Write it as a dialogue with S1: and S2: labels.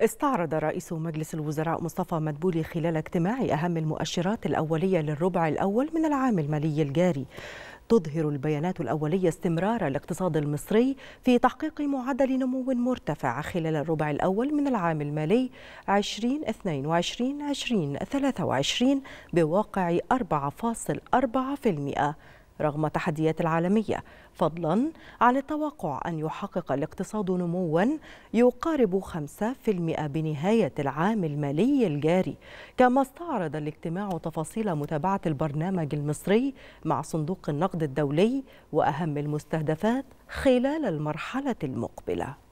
S1: استعرض رئيس مجلس الوزراء مصطفى مدبولي خلال اجتماع أهم المؤشرات الأولية للربع الأول من العام المالي الجاري تظهر البيانات الأولية استمرار الاقتصاد المصري في تحقيق معدل نمو مرتفع خلال الربع الأول من العام المالي 2022 2023 بواقع 4.4% رغم التحديات العالمية فضلا عن التوقع أن يحقق الاقتصاد نموا يقارب 5% بنهاية العام المالي الجاري كما استعرض الاجتماع تفاصيل متابعة البرنامج المصري مع صندوق النقد الدولي وأهم المستهدفات خلال المرحلة المقبلة